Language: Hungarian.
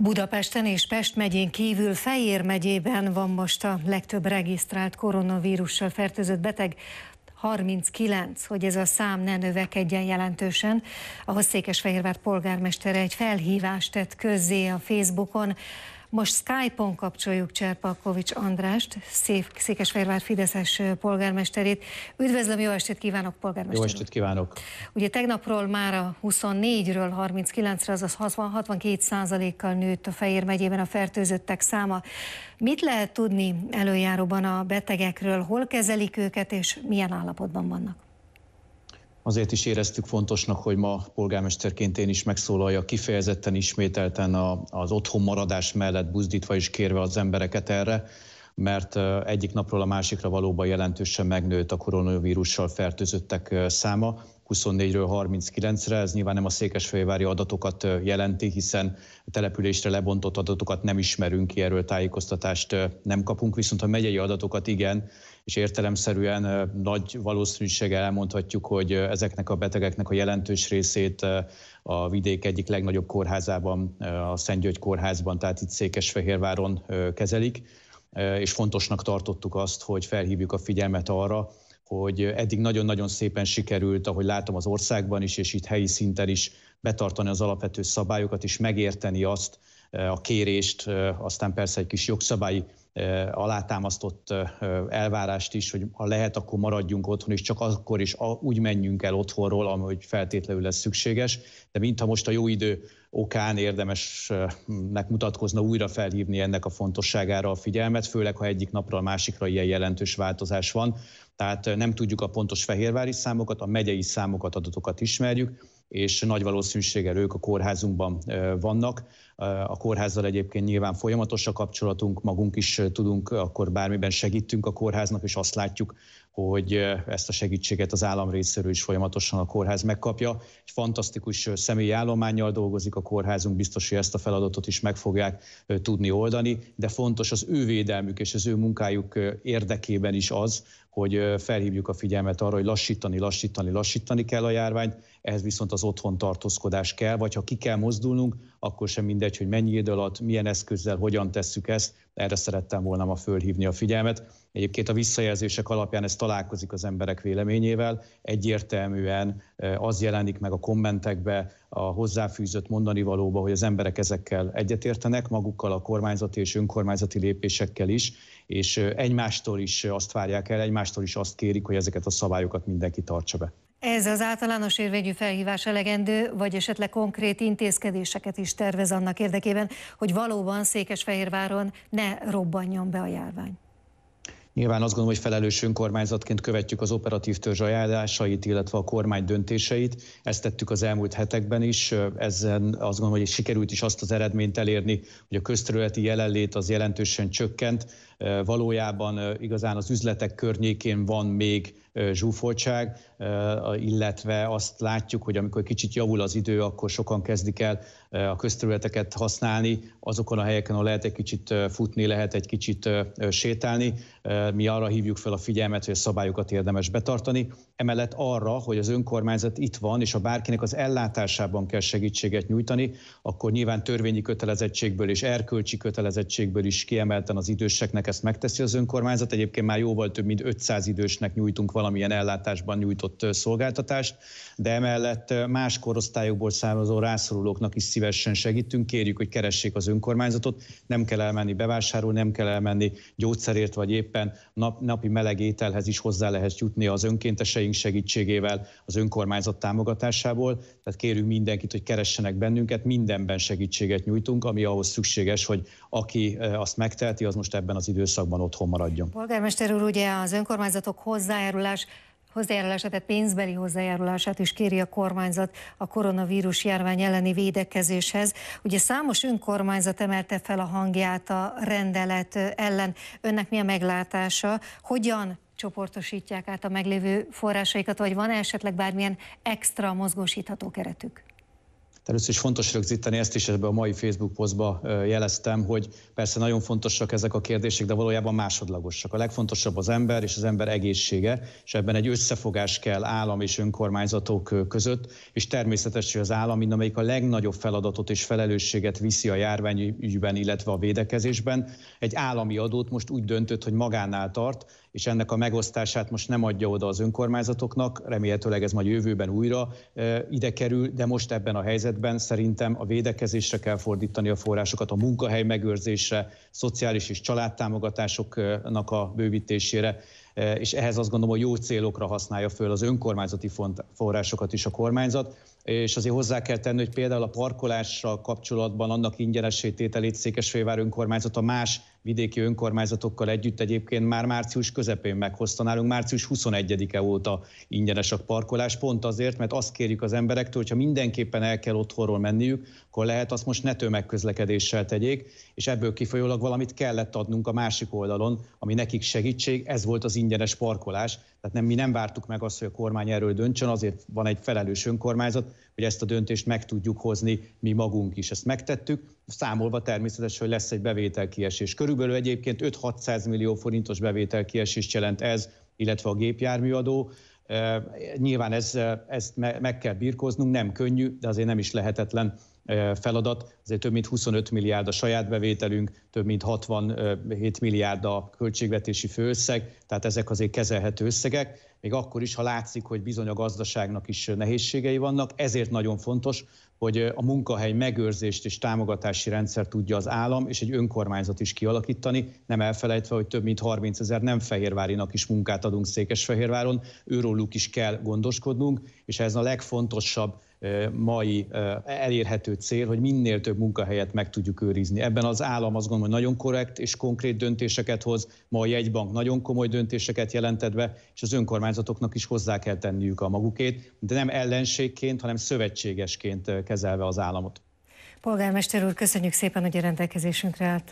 Budapesten és Pest megyén kívül Fejér megyében van most a legtöbb regisztrált koronavírussal fertőzött beteg, 39, hogy ez a szám ne növekedjen jelentősen. A Székesfehérvár polgármestere egy felhívást tett közzé a Facebookon, most Skype-on kapcsoljuk Cserpakovics Andrást, Szép, Székesfehérvár Fideszes polgármesterét. Üdvözlöm, jó estét kívánok, polgármester. Jó estét kívánok. Ugye tegnapról már a 24-ről 39-re, azaz 60-62 százalékkal nőtt a Fehér megyében a fertőzöttek száma. Mit lehet tudni előjáróban a betegekről, hol kezelik őket és milyen állapotban vannak? Azért is éreztük fontosnak, hogy ma polgármesterként én is megszólalja kifejezetten ismételten az otthon maradás mellett buzdítva és kérve az embereket erre, mert egyik napról a másikra valóban jelentősen megnőtt a koronavírussal fertőzöttek száma, 24-ről 39-re, ez nyilván nem a székesfehérvári adatokat jelenti, hiszen a településre lebontott adatokat nem ismerünk ki, erről tájékoztatást nem kapunk, viszont a megyei adatokat igen, és értelemszerűen nagy valószínűséggel elmondhatjuk, hogy ezeknek a betegeknek a jelentős részét a vidék egyik legnagyobb kórházában, a Szentgyörgy kórházban, tehát itt Székesfehérváron kezelik és fontosnak tartottuk azt, hogy felhívjuk a figyelmet arra, hogy eddig nagyon-nagyon szépen sikerült, ahogy látom az országban is, és itt helyi szinten is betartani az alapvető szabályokat, és megérteni azt, a kérést, aztán persze egy kis jogszabályi alátámasztott elvárást is, hogy ha lehet, akkor maradjunk otthon, és csak akkor is úgy menjünk el otthonról, ahogy feltétlenül lesz szükséges. De mintha most a jó idő okán érdemesnek mutatkozna újra felhívni ennek a fontosságára a figyelmet, főleg ha egyik napra a másikra ilyen jelentős változás van. Tehát nem tudjuk a pontos fehérvári számokat, a megyei számokat, adatokat ismerjük, és nagy valószínűséggel ők a kórházunkban vannak. A kórházzal egyébként nyilván folyamatos a kapcsolatunk, magunk is tudunk, akkor bármiben segítünk a kórháznak, és azt látjuk, hogy ezt a segítséget az állam részéről is folyamatosan a kórház megkapja. Egy fantasztikus személyi állományjal dolgozik a kórházunk, biztos, hogy ezt a feladatot is meg fogják tudni oldani, de fontos az ő védelmük és az ő munkájuk érdekében is az, hogy felhívjuk a figyelmet arra, hogy lassítani, lassítani, lassítani kell a járványt, ehhez viszont az otthon tartózkodás kell, vagy ha ki kell mozdulnunk, akkor sem mindegy, hogy mennyi idő alatt, milyen eszközzel, hogyan tesszük ezt, erre szerettem volna ma fölhívni a figyelmet. Egyébként a visszajelzések alapján ez találkozik az emberek véleményével, egyértelműen eh, az jelenik meg a kommentekbe, a hozzáfűzött mondani valóba, hogy az emberek ezekkel egyetértenek, magukkal a kormányzati és önkormányzati lépésekkel is, és eh, egymástól is azt várják el, egymástól is azt kérik, hogy ezeket a szabályokat mindenki tartsa be. Ez az általános érvényű felhívás elegendő, vagy esetleg konkrét intézkedéseket is tervez annak érdekében, hogy valóban Székesfehérváron ne robbanjon be a járvány. Nyilván azt gondolom, hogy felelős önkormányzatként követjük az operatív törzs ajánlásait, illetve a kormány döntéseit. Ezt tettük az elmúlt hetekben is. Ezen azt gondolom, hogy sikerült is azt az eredményt elérni, hogy a közterületi jelenlét az jelentősen csökkent. Valójában igazán az üzletek környékén van még zsúfoltság, illetve azt látjuk, hogy amikor kicsit javul az idő, akkor sokan kezdik el a közterületeket használni, azokon a helyeken, ahol lehet egy kicsit futni, lehet egy kicsit sétálni. Mi arra hívjuk fel a figyelmet, hogy a szabályokat érdemes betartani. Emellett arra, hogy az önkormányzat itt van, és ha bárkinek az ellátásában kell segítséget nyújtani, akkor nyilván törvényi kötelezettségből és erkölcsi kötelezettségből is kiemelten az időseknek ezt megteszi az önkormányzat. Egyébként már jóval több mint 500 idősnek nyújtunk valamilyen ellátásban nyújtott szolgáltatást, de emellett más korosztályokból származó rászorulóknak is szívesen segítünk, kérjük, hogy keressék az önkormányzatot, nem kell elmenni bevásárolni, nem kell elmenni gyógyszerért, vagy éppen nap, napi meleg ételhez is hozzá lehet jutni az önkénteseink segítségével, az önkormányzat támogatásából, tehát kérünk mindenkit, hogy keressenek bennünket, mindenben segítséget nyújtunk, ami ahhoz szükséges, hogy aki azt megteheti, az most ebben az időszakban otthon maradjon. Polgármester úr, ugye az önkormányzatok hozzájárul hozzájárulás hozzájárulását, tehát pénzbeli hozzájárulását is kéri a kormányzat a koronavírus járvány elleni védekezéshez. Ugye számos önkormányzat emelte fel a hangját a rendelet ellen. Önnek mi a meglátása? Hogyan csoportosítják át a meglévő forrásaikat, vagy van -e esetleg bármilyen extra mozgósítható keretük? Először is fontos rögzíteni, ezt is ebbe a mai Facebook posztba jeleztem, hogy persze nagyon fontosak ezek a kérdések, de valójában másodlagosak. A legfontosabb az ember és az ember egészsége, és ebben egy összefogás kell állam és önkormányzatok között, és természetesen az állam amelyik a legnagyobb feladatot és felelősséget viszi a járványügyben, illetve a védekezésben. Egy állami adót most úgy döntött, hogy magánál tart, és ennek a megosztását most nem adja oda az önkormányzatoknak, remélhetőleg ez majd jövőben újra ide kerül, de most ebben a helyzetben szerintem a védekezésre kell fordítani a forrásokat, a munkahely megőrzésre, szociális és családtámogatásoknak a bővítésére, és ehhez azt gondolom, hogy jó célokra használja föl az önkormányzati forrásokat is a kormányzat, és azért hozzá kell tenni, hogy például a parkolással kapcsolatban annak ingyenessé tételét önkormányzat a más vidéki önkormányzatokkal együtt egyébként már március közepén meghozta nálunk, március 21-e óta ingyenes a parkolás, pont azért, mert azt kérjük az emberektől, hogyha mindenképpen el kell otthonról menniük, akkor lehet azt most ne tömegközlekedéssel tegyék, és ebből kifolyólag valamit kellett adnunk a másik oldalon, ami nekik segítség, ez volt az ingyenes ingyenes parkolás. Tehát nem, mi nem vártuk meg azt, hogy a kormány erről döntsön, azért van egy felelős önkormányzat, hogy ezt a döntést meg tudjuk hozni mi magunk is. Ezt megtettük, számolva természetesen, hogy lesz egy bevételkiesés. Körülbelül egyébként 5-600 millió forintos bevételkiesést jelent ez, illetve a gépjárműadó. Eh, nyilván ez, eh, ezt meg kell birkoznunk, nem könnyű, de azért nem is lehetetlen feladat. Azért több mint 25 milliárd a saját bevételünk, több mint 67 milliárd a költségvetési főösszeg, tehát ezek azért kezelhető összegek. Még akkor is, ha látszik, hogy bizony a gazdaságnak is nehézségei vannak, ezért nagyon fontos, hogy a munkahely megőrzést és támogatási rendszer tudja az állam és egy önkormányzat is kialakítani, nem elfelejtve, hogy több mint 30 ezer nem fehérvárinak is munkát adunk Székesfehérváron, őróluk is kell gondoskodnunk, és ez a legfontosabb mai elérhető cél, hogy minél több munkahelyet meg tudjuk őrizni. Ebben az állam azt gondolom, hogy nagyon korrekt és konkrét döntéseket hoz, ma a jegybank nagyon komoly döntéseket jelentett be, és az önkormányzatoknak is hozzá kell tenniük a magukét, de nem ellenségként, hanem szövetségesként kezelve az államot. Polgármester úr, köszönjük szépen, hogy a rendelkezésünkre állt.